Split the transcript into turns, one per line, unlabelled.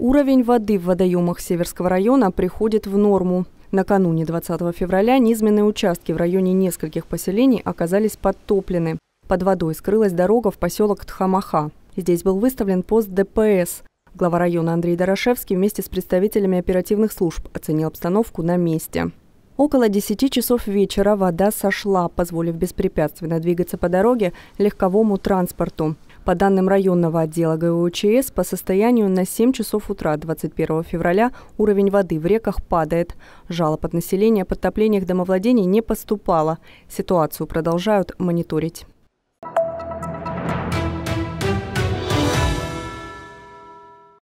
Уровень воды в водоемах Северского района приходит в норму. Накануне 20 февраля низменные участки в районе нескольких поселений оказались подтоплены. Под водой скрылась дорога в поселок Тхамаха. Здесь был выставлен пост ДПС. Глава района Андрей Дорошевский вместе с представителями оперативных служб оценил обстановку на месте. Около 10 часов вечера вода сошла, позволив беспрепятственно двигаться по дороге легковому транспорту. По данным районного отдела ГУЧС, по состоянию на 7 часов утра 21 февраля уровень воды в реках падает. Жалоб от населения о подтоплениях домовладений не поступало. Ситуацию продолжают мониторить.